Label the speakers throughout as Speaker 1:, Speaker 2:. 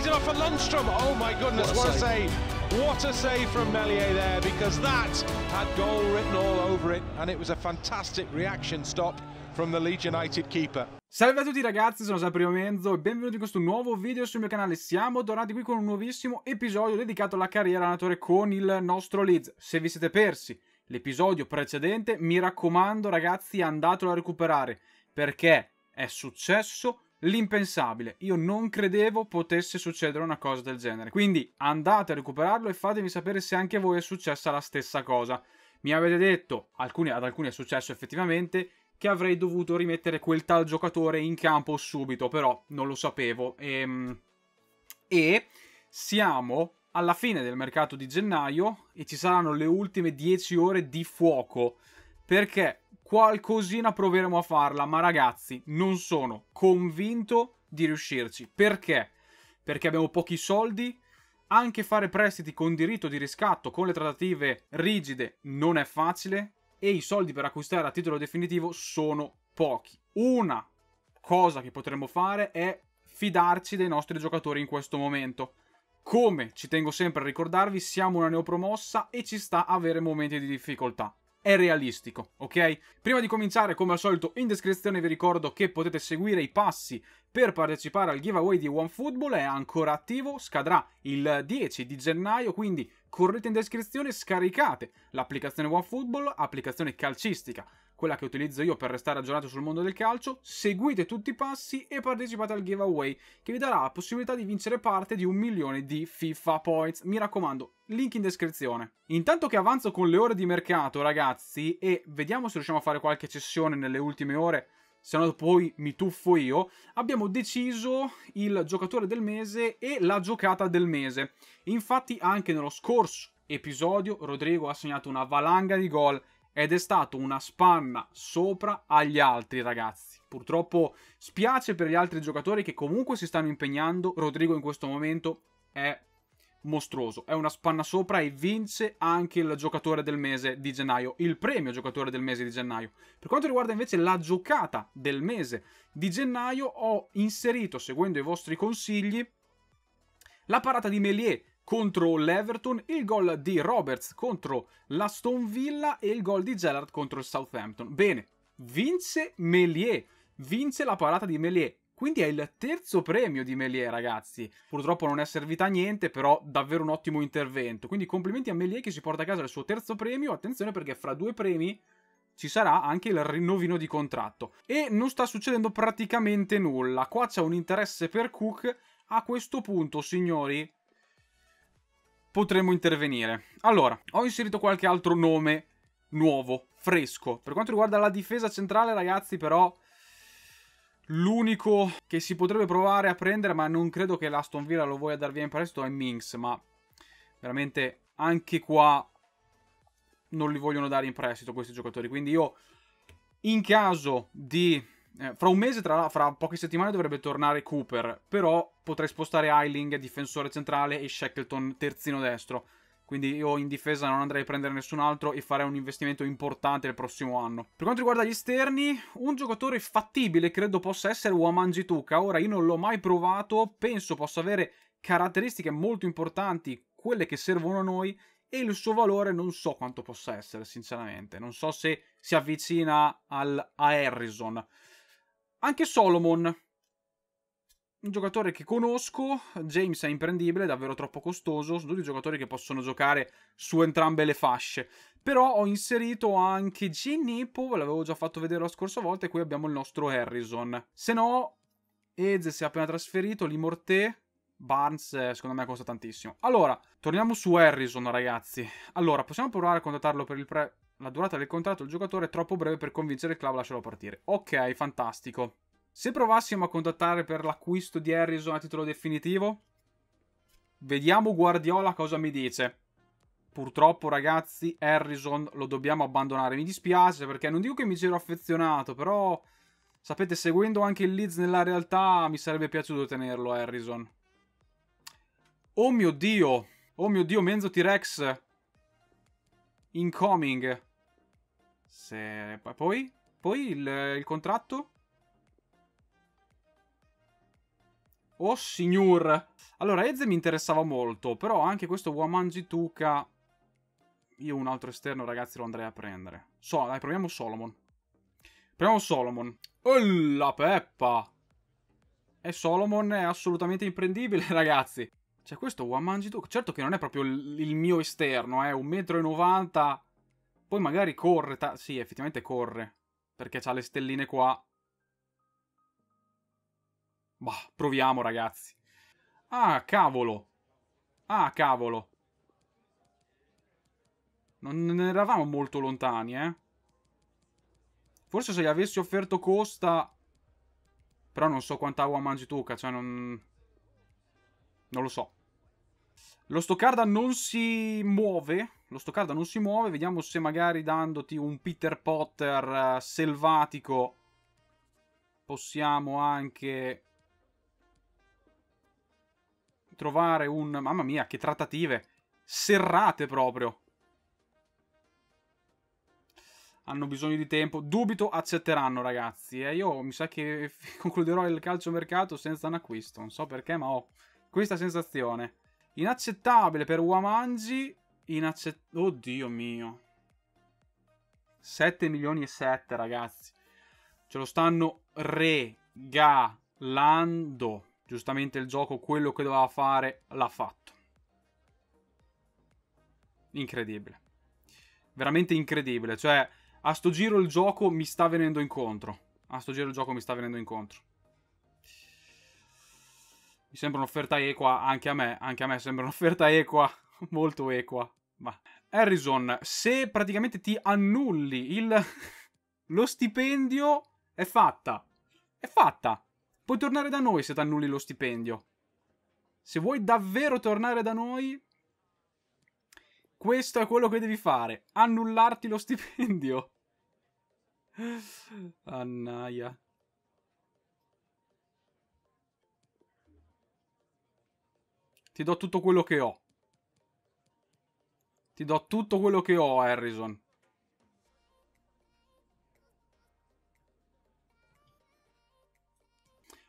Speaker 1: plays it off for Lundstrom. Oh my goodness, what a, what a save. save. What a save from Melier there because that had goal written all over it and it was a fantastic reaction stop from the Leeds United keeper. Salve a tutti ragazzi, sono Saprio Menzo e benvenuti in questo nuovo video sul mio canale. Siamo tornati qui con un nuovissimo episodio dedicato alla carriera allenatore con il nostro Leeds. Se vi siete persi l'episodio precedente, mi raccomando ragazzi andatelo a recuperare perché è successo l'impensabile. Io non credevo potesse succedere una cosa del genere. Quindi andate a recuperarlo e fatemi sapere se anche a voi è successa la stessa cosa. Mi avete detto, alcuni, ad alcuni è successo effettivamente, che avrei dovuto rimettere quel tal giocatore in campo subito, però non lo sapevo. E, ehm, e siamo alla fine del mercato di gennaio e ci saranno le ultime 10 ore di fuoco perché qualcosina proveremo a farla, ma ragazzi, non sono convinto di riuscirci. Perché? Perché abbiamo pochi soldi, anche fare prestiti con diritto di riscatto, con le trattative rigide, non è facile e i soldi per acquistare a titolo definitivo sono pochi. Una cosa che potremmo fare è fidarci dei nostri giocatori in questo momento. Come ci tengo sempre a ricordarvi, siamo una neopromossa e ci sta a avere momenti di difficoltà è realistico, ok? Prima di cominciare, come al solito, in descrizione vi ricordo che potete seguire i passi per partecipare al giveaway di OneFootball, è ancora attivo, scadrà il 10 di gennaio, quindi correte in descrizione e scaricate l'applicazione OneFootball, applicazione calcistica, quella che utilizzo io per restare aggiornato sul mondo del calcio, seguite tutti i passi e partecipate al giveaway che vi darà la possibilità di vincere parte di un milione di FIFA Points. Mi raccomando, link in descrizione. Intanto che avanzo con le ore di mercato, ragazzi, e vediamo se riusciamo a fare qualche cessione nelle ultime ore se no poi mi tuffo io, abbiamo deciso il giocatore del mese e la giocata del mese. Infatti anche nello scorso episodio Rodrigo ha segnato una valanga di gol ed è stato una spanna sopra agli altri ragazzi. Purtroppo spiace per gli altri giocatori che comunque si stanno impegnando, Rodrigo in questo momento è mostruoso. È una spanna sopra e vince anche il giocatore del mese di gennaio, il premio giocatore del mese di gennaio. Per quanto riguarda invece la giocata del mese di gennaio, ho inserito, seguendo i vostri consigli, la parata di Melier contro l'Everton, il gol di Roberts contro l'Aston Villa e il gol di Gerrard contro il Southampton. Bene, vince Melier, vince la parata di Melier quindi è il terzo premio di Melie, ragazzi. Purtroppo non è servita a niente, però davvero un ottimo intervento. Quindi complimenti a Melie che si porta a casa il suo terzo premio. Attenzione perché fra due premi ci sarà anche il rinnovino di contratto. E non sta succedendo praticamente nulla. Qua c'è un interesse per Cook. A questo punto, signori, potremmo intervenire. Allora, ho inserito qualche altro nome nuovo, fresco. Per quanto riguarda la difesa centrale, ragazzi, però L'unico che si potrebbe provare a prendere, ma non credo che l'Aston Villa lo voglia dar via in prestito, è Minx, ma veramente anche qua non li vogliono dare in prestito questi giocatori. Quindi io, in caso di... Eh, fra un mese, tra, fra poche settimane dovrebbe tornare Cooper, però potrei spostare Eiling, difensore centrale, e Shackleton, terzino destro quindi io in difesa non andrei a prendere nessun altro e farei un investimento importante il prossimo anno. Per quanto riguarda gli esterni, un giocatore fattibile credo possa essere Wamanji Tuca. Ora io non l'ho mai provato, penso possa avere caratteristiche molto importanti, quelle che servono a noi, e il suo valore non so quanto possa essere, sinceramente. Non so se si avvicina al, a Harrison. Anche Solomon un giocatore che conosco, James è imprendibile, è davvero troppo costoso, sono tutti giocatori che possono giocare su entrambe le fasce. Però ho inserito anche Ginnipo, ve l'avevo già fatto vedere la scorsa volta, e qui abbiamo il nostro Harrison. Se no, Eze si è appena trasferito, Limorté, Barnes eh, secondo me costa tantissimo. Allora, torniamo su Harrison ragazzi. Allora, possiamo provare a contattarlo per il pre... La durata del contratto del giocatore è troppo breve per convincere il club a lasciarlo partire. Ok, fantastico. Se provassimo a contattare per l'acquisto di Harrison a titolo definitivo, vediamo Guardiola cosa mi dice. Purtroppo ragazzi, Harrison lo dobbiamo abbandonare. Mi dispiace perché non dico che mi c'ero affezionato, però sapete, seguendo anche il Leeds nella realtà, mi sarebbe piaciuto tenerlo Harrison. Oh mio Dio! Oh mio Dio, Menzo T-Rex! Incoming! Se... Poi? Poi il, il contratto? Oh signor! Allora, Eze mi interessava molto, però anche questo Wamanji Tuca... Io un altro esterno, ragazzi, lo andrei a prendere. So, dai, proviamo Solomon. Proviamo Solomon. Oh, la peppa! E Solomon è assolutamente imprendibile, ragazzi. Cioè, questo Wamanji Tuca... Certo che non è proprio il mio esterno, è eh. e novanta. Poi magari corre... Sì, effettivamente corre. Perché ha le stelline qua. Bah, proviamo ragazzi. Ah, cavolo. Ah, cavolo. Non eravamo molto lontani, eh. Forse se gli avessi offerto Costa... Però non so quanta agua mangi tu, cioè non... Non lo so. Lo Stoccarda non si muove. Lo Stoccarda non si muove. Vediamo se magari dandoti un Peter Potter uh, selvatico possiamo anche trovare un... Mamma mia, che trattative! Serrate proprio! Hanno bisogno di tempo. Dubito accetteranno, ragazzi. E eh, io mi sa che concluderò il calciomercato senza un acquisto. Non so perché, ma ho questa sensazione. Inaccettabile per Uamangi. Inaccettabile... Oddio mio. 7 milioni e 7, ragazzi. Ce lo stanno regalando giustamente il gioco quello che doveva fare l'ha fatto. Incredibile. Veramente incredibile. Cioè, a sto giro il gioco mi sta venendo incontro. A sto giro il gioco mi sta venendo incontro. Mi sembra un'offerta equa anche a me. Anche a me sembra un'offerta equa. Molto equa. Ma... Harrison, se praticamente ti annulli il... lo stipendio, è fatta. È fatta. Puoi tornare da noi se ti annulli lo stipendio. Se vuoi davvero tornare da noi, questo è quello che devi fare. Annullarti lo stipendio. Annaia. Ti do tutto quello che ho. Ti do tutto quello che ho, Harrison.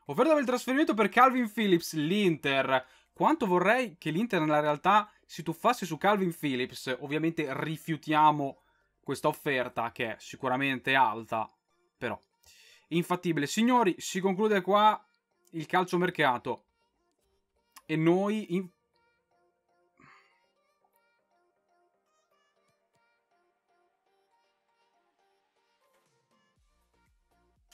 Speaker 1: Offerta per il trasferimento per Calvin Phillips, l'Inter. Quanto vorrei che l'Inter nella realtà si tuffasse su Calvin Phillips. Ovviamente rifiutiamo questa offerta che è sicuramente alta, però infattibile. Signori, si conclude qua il calciomercato. E noi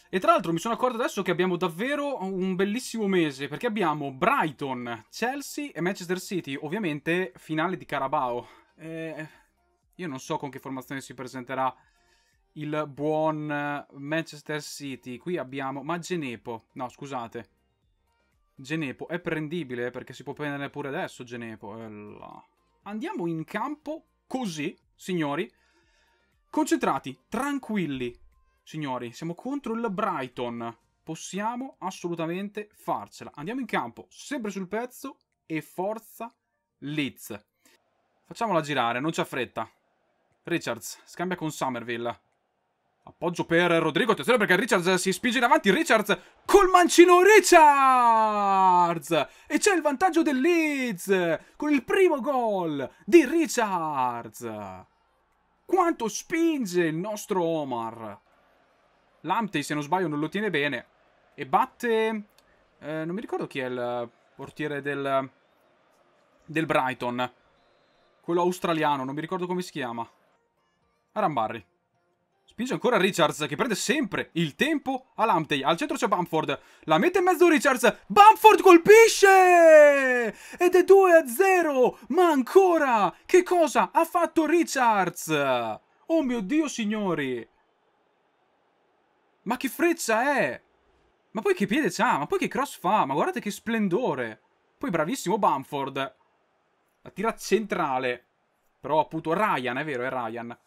Speaker 1: E tra l'altro mi sono accorto adesso che abbiamo davvero un bellissimo mese, perché abbiamo Brighton, Chelsea e Manchester City, ovviamente finale di Carabao. Eh, io non so con che formazione si presenterà il buon Manchester City. Qui abbiamo... ma Genepo, no scusate. Genepo è prendibile eh, perché si può prendere pure adesso Genepo. Ella. Eh, Andiamo in campo così, signori. Concentrati, tranquilli, Signori, siamo contro il Brighton. Possiamo assolutamente farcela. Andiamo in campo, sempre sul pezzo e forza Leeds. Facciamola girare, non c'è fretta. Richards, scambia con Somerville. Appoggio per Rodrigo, attenzione perché Richards si spinge in avanti, Richards col mancino Richards! E c'è il vantaggio del Leeds con il primo gol di Richards! Quanto spinge il nostro Omar! Lamtey, se non sbaglio, non lo tiene bene. E batte... Eh, non mi ricordo chi è il portiere del... Del Brighton. Quello australiano, non mi ricordo come si chiama. Arambarri. Spinge ancora Richards, che prende sempre il tempo a Lamptey. Al centro c'è Bamford. La mette in mezzo Richards. Bamford colpisce! Ed è 2-0! Ma ancora! Che cosa ha fatto Richards? Oh mio Dio, signori! Ma che freccia è? Ma poi che piede c'ha? Ma poi che cross fa? Ma guardate che splendore! Poi bravissimo Bamford. La tira centrale. Però appunto Ryan, è vero, è Ryan.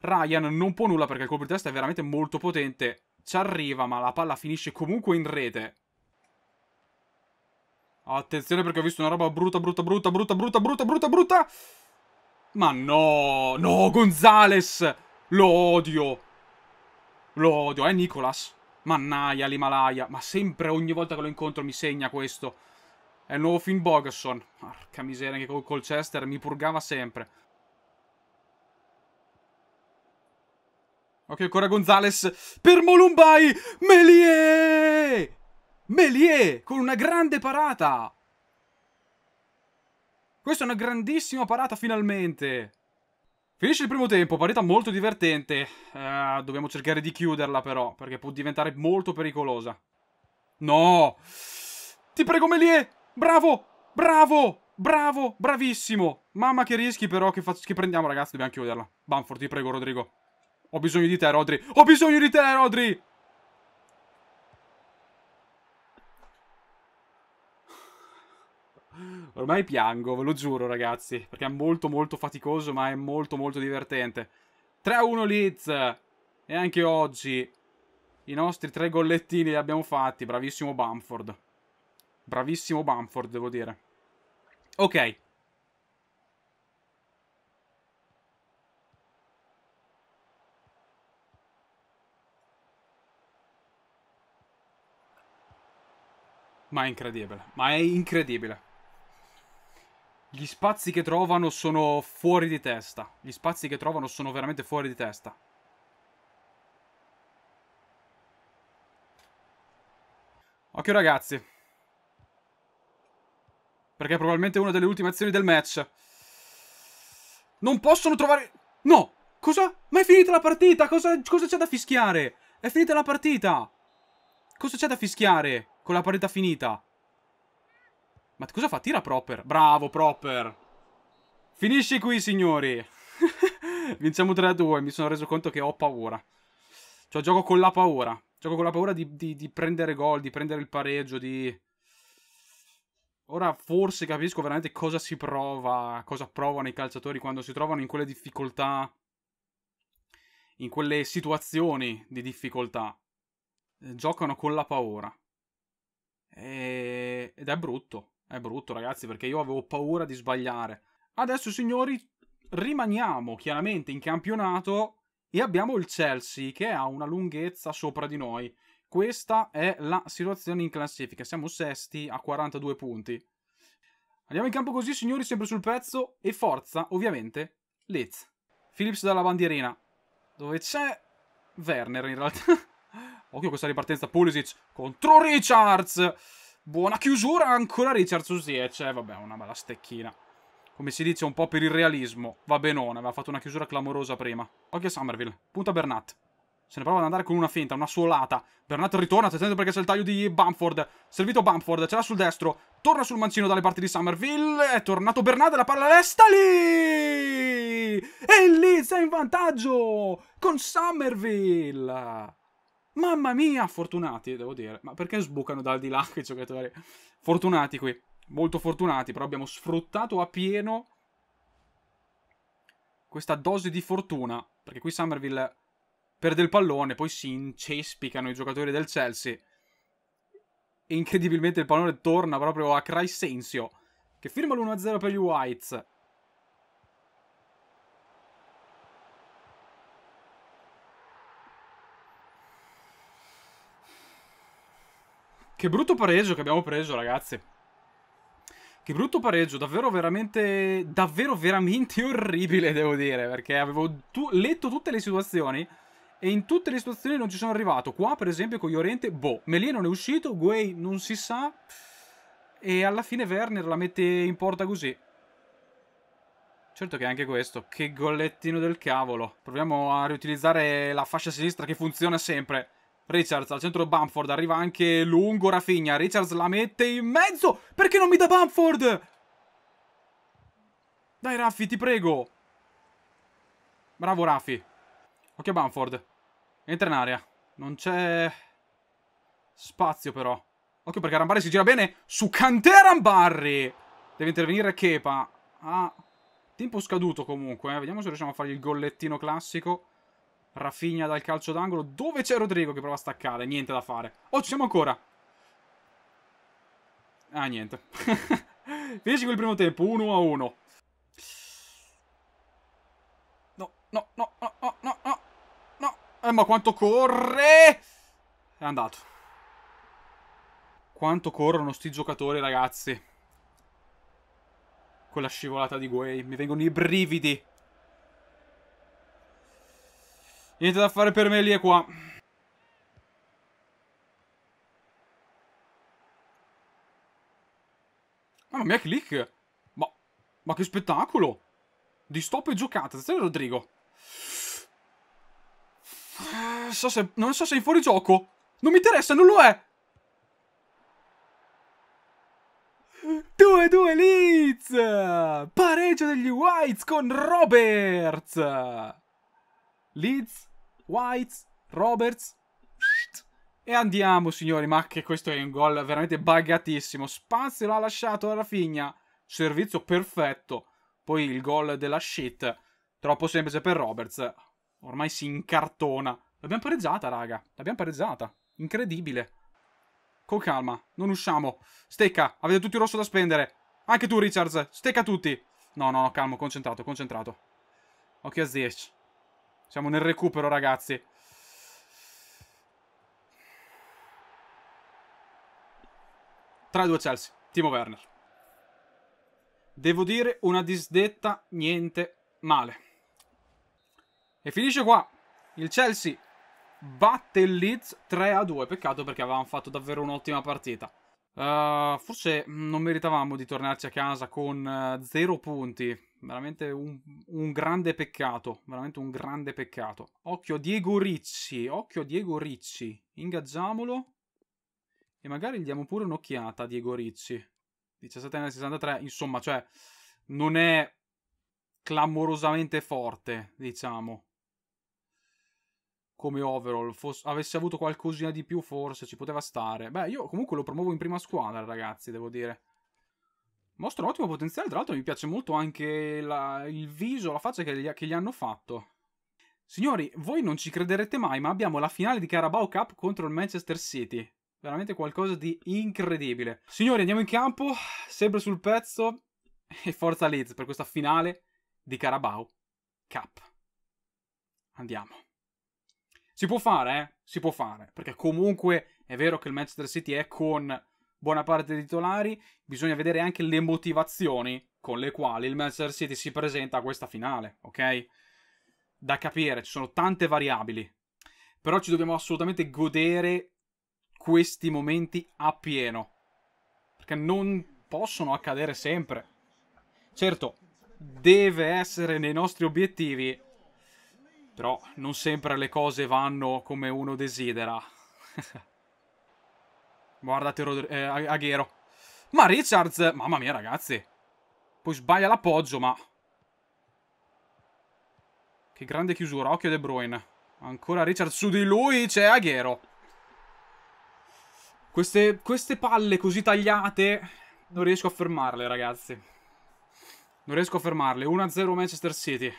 Speaker 1: Ryan non può nulla perché il colpo di testa è veramente molto potente. Ci arriva, ma la palla finisce comunque in rete. Attenzione perché ho visto una roba brutta, brutta, brutta, brutta, brutta, brutta, brutta, brutta. Ma no, no, Gonzales. Lo odio. Lo odio, eh, Nicolas? Mannaia, l'Himalaya. Ma sempre, ogni volta che lo incontro mi segna questo. È il nuovo Finn Bogerson. Porca miseria, anche col Colchester mi purgava sempre. Ok, ancora Gonzales per Molumbai. Melie! Melie con una grande parata. Questa è una grandissima parata finalmente. Finisce il primo tempo, partita molto divertente. Uh, dobbiamo cercare di chiuderla però, perché può diventare molto pericolosa. No! Ti prego Melie! Bravo! Bravo! Bravo! Bravissimo! Mamma che rischi però che, che prendiamo ragazzi, dobbiamo chiuderla. Banford, ti prego Rodrigo. Ho bisogno di te Rodri. Ho bisogno di te Rodri! Ormai piango, ve lo giuro ragazzi, perché è molto molto faticoso ma è molto molto divertente. 3-1 Leeds! E anche oggi i nostri tre gollettini li abbiamo fatti, bravissimo Bamford. Bravissimo Bamford, devo dire. Ok. Ma è incredibile, ma è incredibile. Gli spazi che trovano sono fuori di testa. Gli spazi che trovano sono veramente fuori di testa. Occhio ragazzi. Perché è probabilmente una delle ultime azioni del match. Non possono trovare... No! Cosa? Ma è finita la partita! Cosa, c'è da fischiare? È finita la partita! Cosa c'è da fischiare con la partita finita? Ma cosa fa? Tira Proper. Bravo, Proper. Finisci qui, signori. Vinciamo 3-2. Mi sono reso conto che ho paura. Cioè, gioco con la paura. Gioco con la paura di, di, di prendere gol, di prendere il pareggio, di... Ora forse capisco veramente cosa si prova, cosa provano i calciatori quando si trovano in quelle difficoltà, in quelle situazioni di difficoltà. Eh, giocano con la paura. E... Eh, ed è brutto. È brutto, ragazzi, perché io avevo paura di sbagliare. Adesso, signori, rimaniamo chiaramente in campionato e abbiamo il Chelsea che ha una lunghezza sopra di noi. Questa è la situazione in classifica. Siamo sesti a 42 punti. Andiamo in campo così, signori, sempre sul pezzo e forza, ovviamente, Let's. Phillips dalla bandierina, dove c'è Werner in realtà. Occhio questa ripartenza, Pulisic contro Richards! Buona chiusura ancora Richard Susiec. Eh, vabbè, una bella stecchina. Come si dice, un po' per il realismo. Va benone, aveva fatto una chiusura clamorosa prima. Occhio a Somerville. Punta Bernat. Se ne prova ad andare con una finta, una suolata. Bernat ritorna, attenzione perché c'è il taglio di Bamford. Servito Bamford, ce l'ha sul destro. Torna sul mancino dalle parti di Somerville. È tornato Bernat, la palla resta lì! E lì sei in vantaggio! Con Somerville! Mamma mia, fortunati, devo dire. Ma perché sbucano dal di là i giocatori? Fortunati qui, molto fortunati, però abbiamo sfruttato a pieno questa dose di fortuna, perché qui Somerville perde il pallone, poi si incespicano i giocatori del Chelsea. E incredibilmente il pallone torna proprio a Craisensio, che firma l'1-0 per gli Whites. Che brutto pareggio che abbiamo preso, ragazzi. Che brutto pareggio, davvero veramente, davvero veramente orribile, devo dire, perché avevo tu letto tutte le situazioni e in tutte le situazioni non ci sono arrivato. Qua, per esempio, con Llorente, boh, Melie non è uscito, Guay non si sa, e alla fine Werner la mette in porta così. Certo che anche questo, che gollettino del cavolo. Proviamo a riutilizzare la fascia sinistra che funziona sempre. Richards al centro Bamford, arriva anche lungo Rafinha, Richards la mette in mezzo, perché non mi dà Bamford? Dai Raffi, ti prego. Bravo Raffi. Ok Bamford, entra in area, non c'è spazio però. Occhio perché Rambarri si gira bene su Kanté Rambarri. Deve intervenire Kepa. Ah, tempo scaduto comunque. Eh. Vediamo se riusciamo a fargli il gollettino classico. Rafinha dal calcio d'angolo. Dove c'è Rodrigo che prova a staccare? Niente da fare. Oh, ci siamo ancora. Ah, niente. Finisci quel primo tempo. 1 a 1. No, no, no, no, no, no, no. Eh, ma quanto corre! È andato. Quanto corrono sti giocatori, ragazzi. Quella scivolata di Guay. Mi vengono i brividi. Niente da fare per me lì e qua. Mamma mia, click! Ma, ma che spettacolo! Di stop e giocata, attenzione Rodrigo. Eh, so se, non so se è in fuori gioco. Non mi interessa, non lo è! 2-2 Leeds! Pareggio degli Whites con Roberts! Leeds White, Roberts. E andiamo, signori, ma che questo è un gol veramente bagatissimo. Spazio l'ha lasciato alla figna. Servizio perfetto. Poi il gol della shit. Troppo semplice per Roberts. Ormai si incartona. L'abbiamo pareggiata, raga. L'abbiamo pareggiata. Incredibile. Con calma, non usciamo. Stecca, avete tutti il rosso da spendere. Anche tu, Richards. Stecca tutti. No, no, no, calmo, concentrato, concentrato. Occhio a Ziyech. Siamo nel recupero, ragazzi. Tra i due Chelsea, Timo Werner. Devo dire una disdetta niente male. E finisce qua. Il Chelsea batte il Leeds 3-2. Peccato perché avevamo fatto davvero un'ottima partita. Uh, forse non meritavamo di tornarci a casa con 0 eh, punti veramente un, un, grande peccato, veramente un grande peccato. Occhio a Diego Ricci, occhio a Diego Ricci, ingaggiamolo e magari gli diamo pure un'occhiata a Diego Ricci. 17 nel 63, insomma, cioè, non è clamorosamente forte, diciamo. Come overall, Fosse, avesse avuto qualcosina di più forse ci poteva stare. Beh, io comunque lo promuovo in prima squadra, ragazzi, devo dire. Mostra un ottimo potenziale, tra l'altro mi piace molto anche la, il viso, la faccia che gli, che gli, hanno fatto. Signori, voi non ci crederete mai, ma abbiamo la finale di Carabao Cup contro il Manchester City. Veramente qualcosa di incredibile. Signori, andiamo in campo, sempre sul pezzo, e forza Leeds per questa finale di Carabao Cup. Andiamo. Si può fare, eh? Si può fare, perché comunque è vero che il Manchester City è con buona parte dei titolari, bisogna vedere anche le motivazioni con le quali il Manchester City si presenta a questa finale, ok? Da capire, ci sono tante variabili, però ci dobbiamo assolutamente godere questi momenti a pieno, perché non possono accadere sempre. Certo, deve essere nei nostri obiettivi, però non sempre le cose vanno come uno desidera. Guardate Rod eh, Aghero. Ma Richards, mamma mia ragazzi. Poi sbaglia l'appoggio, ma... Che grande chiusura, occhio De Bruyne. Ancora Richards su di lui, c'è Aghero. Queste, queste palle così tagliate non riesco a fermarle, ragazzi. Non riesco a fermarle. 1-0 Manchester City.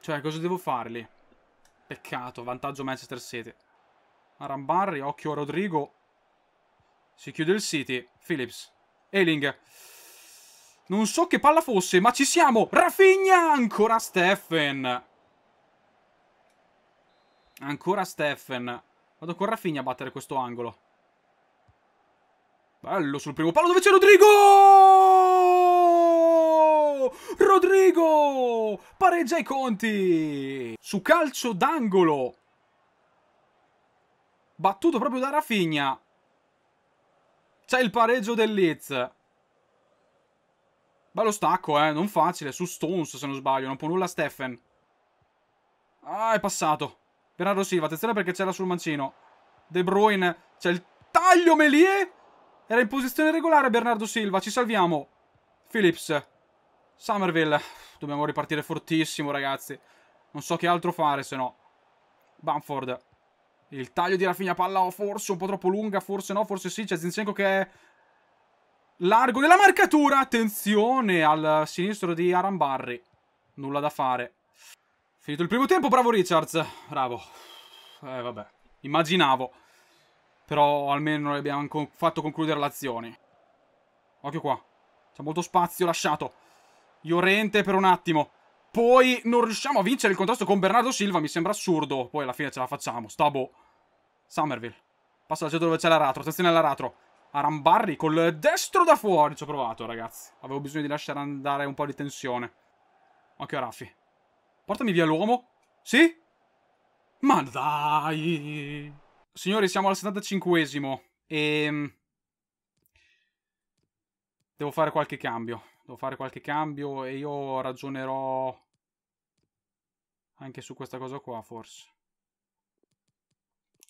Speaker 1: Cioè, cosa devo farli? Peccato, vantaggio Manchester City. Arambarri, occhio a Rodrigo. Si chiude il City. Phillips. Eling. Non so che palla fosse, ma ci siamo! Rafinha! Ancora Steffen! Ancora Steffen. Vado con Rafinha a battere questo angolo. Bello sul primo palo dove c'è Rodrigo! Rodrigo! Pareggia i conti! Su calcio d'angolo! Battuto proprio da Rafinha. C'è il pareggio del Leeds. Bello stacco, eh. Non facile. Su Stones, se non sbaglio. Non può nulla Steffen. Ah, è passato. Bernardo Silva. Attenzione perché c'era sul mancino. De Bruyne. C'è il taglio Melie. Era in posizione regolare Bernardo Silva. Ci salviamo. Phillips. Somerville. Dobbiamo ripartire fortissimo, ragazzi. Non so che altro fare, se no. Bamford. Il taglio di Rafinha palla forse un po' troppo lunga, forse no, forse sì. C'è Zinchenko che è largo nella marcatura. Attenzione al sinistro di Arambarri. Nulla da fare. Finito il primo tempo, bravo Richards. Bravo. Eh vabbè, immaginavo. Però almeno abbiamo fatto concludere l'azione. Occhio qua. C'è molto spazio lasciato. Iorente per un attimo. Poi non riusciamo a vincere il contrasto con Bernardo Silva, mi sembra assurdo. Poi alla fine ce la facciamo, stabo. Somerville. Passa al centro dove c'è l'aratro, attenzione all'aratro. Arambarri col destro da fuori. Ci ho provato, ragazzi. Avevo bisogno di lasciare andare un po' di tensione. Occhio a Raffi. Portami via l'uomo. Sì? Ma dai! Signori, siamo al 75esimo. E... Ehm, devo fare qualche cambio devo fare qualche cambio e io ragionerò anche su questa cosa qua forse.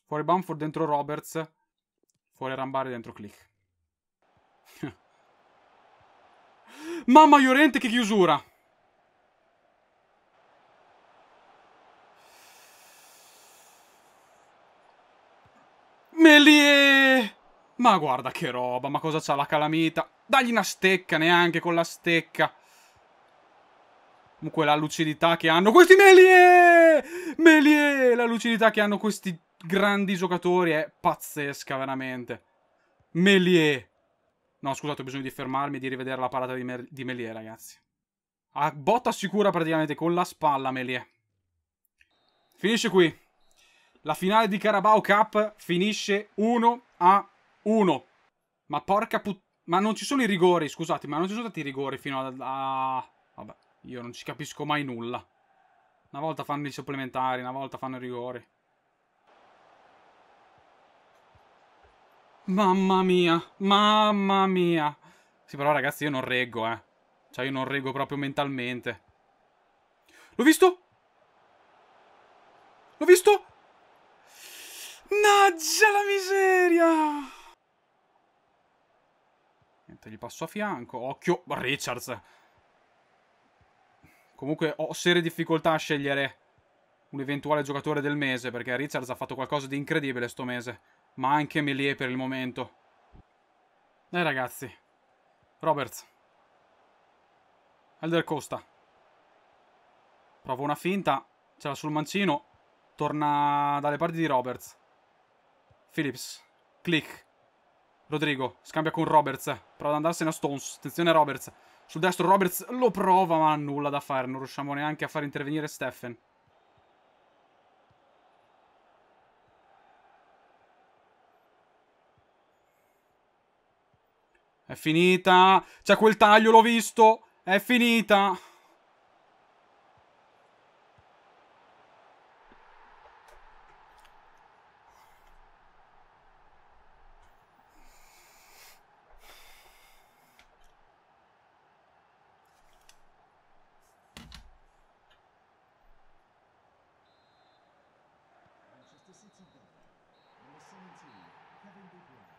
Speaker 1: Fuori Bamford dentro Roberts, fuori Rambari dentro Click. Mamma Llorente che chiusura! Melier! Ma guarda che roba, ma cosa c'ha la calamita? Dagli una stecca, neanche con la stecca. Comunque la lucidità che hanno questi Melie! Melie! La lucidità che hanno questi grandi giocatori è pazzesca, veramente. Melie! No, scusate, ho bisogno di fermarmi e di rivedere la parata di, Mer di Melie, ragazzi. A botta sicura praticamente con la spalla Melie. Finisce qui. La finale di Carabao Cup finisce 1 a 1. Ma porca puttana. Ma non ci sono i rigori, scusate, ma non ci sono stati i rigori fino a... a... Vabbè, io non ci capisco mai nulla. Una volta fanno i supplementari, una volta fanno i rigori. Mamma mia, mamma mia. Sì, però ragazzi, io non reggo, eh. Cioè, io non reggo proprio mentalmente. L'ho visto? L'ho visto? Naggia la miseria! niente, gli passo a fianco. Occhio, Richards. Comunque ho serie difficoltà a scegliere un eventuale giocatore del mese, perché Richards ha fatto qualcosa di incredibile sto mese. Ma anche Melie per il momento. Dai eh, ragazzi. Roberts. Elder Costa. Prova una finta. Ce l'ha sul mancino. Torna dalle parti di Roberts. Phillips. Click. Rodrigo, scambia con Roberts. Prova ad andarsene a Stones. Attenzione Roberts. Sul destro Roberts lo prova, ma nulla da fare. Non riusciamo neanche a far intervenire Steffen. È finita. C'è quel taglio, l'ho visto. È finita. City goal. Number 17, Kevin De Bruyne.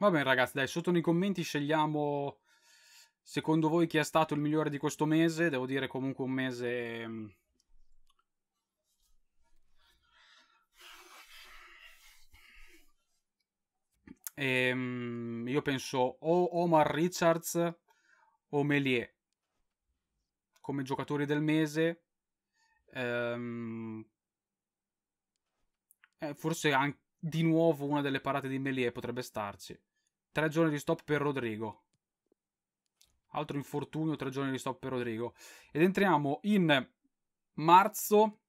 Speaker 1: Va bene ragazzi, dai, sotto nei commenti scegliamo secondo voi chi è stato il migliore di questo mese. Devo dire comunque un mese... Mm, e, ehm, io penso o Omar Richards o Melie come giocatori del mese. Ehm, eh, forse anche di nuovo una delle parate di Melie potrebbe starci. Tre giorni di stop per Rodrigo. Altro infortunio, tre giorni di stop per Rodrigo. Ed entriamo in marzo,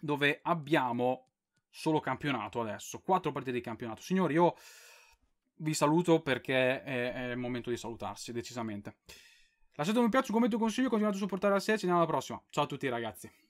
Speaker 1: dove abbiamo solo campionato adesso. Quattro partite di campionato. Signori, io vi saluto perché è, è il momento di salutarsi, decisamente. Lasciate un mi piace, un commento, un consiglio, continuate a supportare la serie, ci vediamo alla prossima. Ciao a tutti ragazzi.